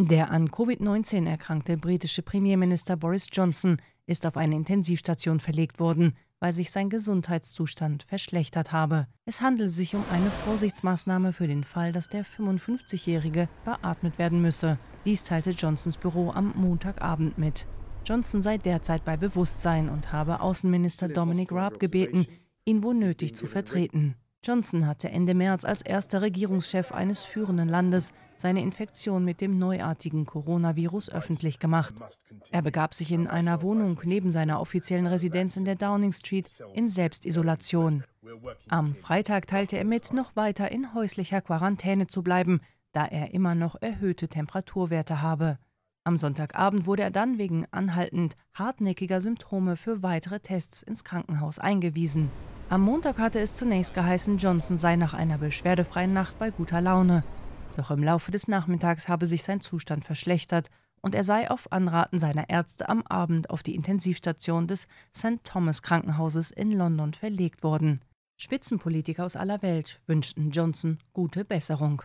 Der an Covid-19 erkrankte britische Premierminister Boris Johnson ist auf eine Intensivstation verlegt worden, weil sich sein Gesundheitszustand verschlechtert habe. Es handelt sich um eine Vorsichtsmaßnahme für den Fall, dass der 55-Jährige beatmet werden müsse. Dies teilte Johnsons Büro am Montagabend mit. Johnson sei derzeit bei Bewusstsein und habe Außenminister Dominic Raab gebeten, ihn wo nötig zu vertreten. Johnson hatte Ende März als erster Regierungschef eines führenden Landes seine Infektion mit dem neuartigen Coronavirus öffentlich gemacht. Er begab sich in einer Wohnung neben seiner offiziellen Residenz in der Downing Street in Selbstisolation. Am Freitag teilte er mit, noch weiter in häuslicher Quarantäne zu bleiben, da er immer noch erhöhte Temperaturwerte habe. Am Sonntagabend wurde er dann wegen anhaltend hartnäckiger Symptome für weitere Tests ins Krankenhaus eingewiesen. Am Montag hatte es zunächst geheißen, Johnson sei nach einer beschwerdefreien Nacht bei guter Laune. Doch im Laufe des Nachmittags habe sich sein Zustand verschlechtert und er sei auf Anraten seiner Ärzte am Abend auf die Intensivstation des St. Thomas Krankenhauses in London verlegt worden. Spitzenpolitiker aus aller Welt wünschten Johnson gute Besserung.